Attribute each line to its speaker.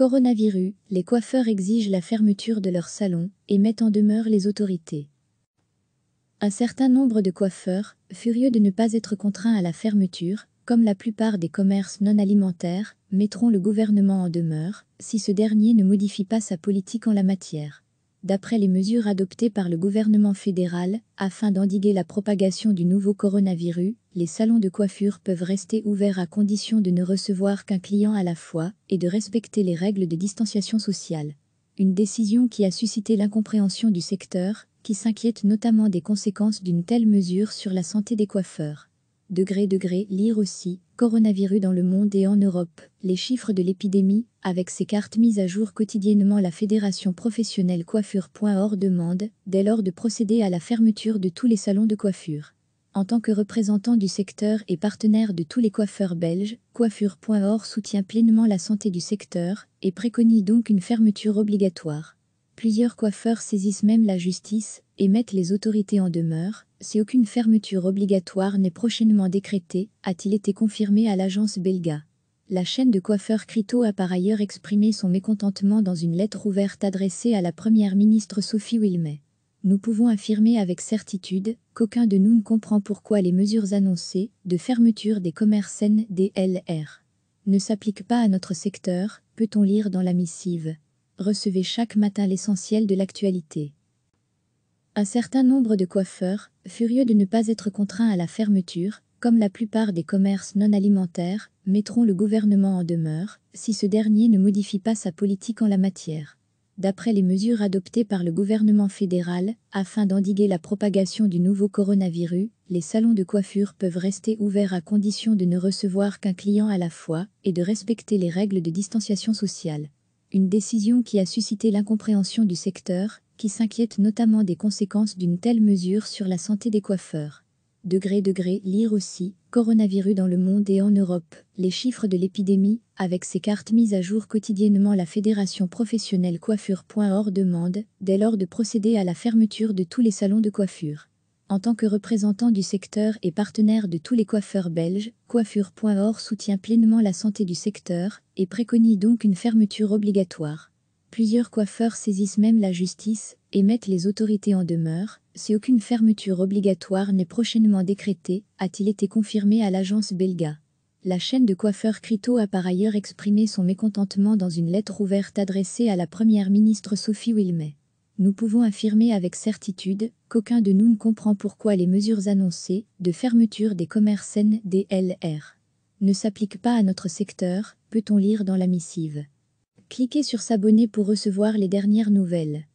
Speaker 1: Coronavirus, les coiffeurs exigent la fermeture de leurs salons et mettent en demeure les autorités. Un certain nombre de coiffeurs, furieux de ne pas être contraints à la fermeture, comme la plupart des commerces non alimentaires, mettront le gouvernement en demeure si ce dernier ne modifie pas sa politique en la matière d'après les mesures adoptées par le gouvernement fédéral, afin d'endiguer la propagation du nouveau coronavirus, les salons de coiffure peuvent rester ouverts à condition de ne recevoir qu'un client à la fois et de respecter les règles de distanciation sociale. Une décision qui a suscité l'incompréhension du secteur, qui s'inquiète notamment des conséquences d'une telle mesure sur la santé des coiffeurs degré degré, lire aussi, coronavirus dans le monde et en Europe, les chiffres de l'épidémie, avec ses cartes mises à jour quotidiennement la Fédération professionnelle coiffure.org demande, dès lors de procéder à la fermeture de tous les salons de coiffure. En tant que représentant du secteur et partenaire de tous les coiffeurs belges, coiffure.org soutient pleinement la santé du secteur et préconise donc une fermeture obligatoire. Plusieurs coiffeurs saisissent même la justice et mettent les autorités en demeure si aucune fermeture obligatoire n'est prochainement décrétée, a-t-il été confirmé à l'agence belga. La chaîne de coiffeurs Crito a par ailleurs exprimé son mécontentement dans une lettre ouverte adressée à la première ministre Sophie Wilmet. Nous pouvons affirmer avec certitude qu'aucun de nous ne comprend pourquoi les mesures annoncées de fermeture des commerces NDLR ne s'appliquent pas à notre secteur, peut-on lire dans la missive recevez chaque matin l'essentiel de l'actualité. Un certain nombre de coiffeurs, furieux de ne pas être contraints à la fermeture, comme la plupart des commerces non alimentaires, mettront le gouvernement en demeure si ce dernier ne modifie pas sa politique en la matière. D'après les mesures adoptées par le gouvernement fédéral, afin d'endiguer la propagation du nouveau coronavirus, les salons de coiffure peuvent rester ouverts à condition de ne recevoir qu'un client à la fois et de respecter les règles de distanciation sociale. Une décision qui a suscité l'incompréhension du secteur, qui s'inquiète notamment des conséquences d'une telle mesure sur la santé des coiffeurs. Degré degré, lire aussi, coronavirus dans le monde et en Europe, les chiffres de l'épidémie, avec ses cartes mises à jour quotidiennement la Fédération professionnelle coiffure.org demande, dès lors de procéder à la fermeture de tous les salons de coiffure en tant que représentant du secteur et partenaire de tous les coiffeurs belges, Coiffure.org soutient pleinement la santé du secteur et préconise donc une fermeture obligatoire. Plusieurs coiffeurs saisissent même la justice et mettent les autorités en demeure si aucune fermeture obligatoire n'est prochainement décrétée, a-t-il été confirmé à l'agence belga. La chaîne de coiffeurs Crito a par ailleurs exprimé son mécontentement dans une lettre ouverte adressée à la première ministre Sophie Wilmet nous pouvons affirmer avec certitude qu'aucun de nous ne comprend pourquoi les mesures annoncées de fermeture des commerces NDLR ne s'appliquent pas à notre secteur, peut-on lire dans la missive. Cliquez sur s'abonner pour recevoir les dernières nouvelles.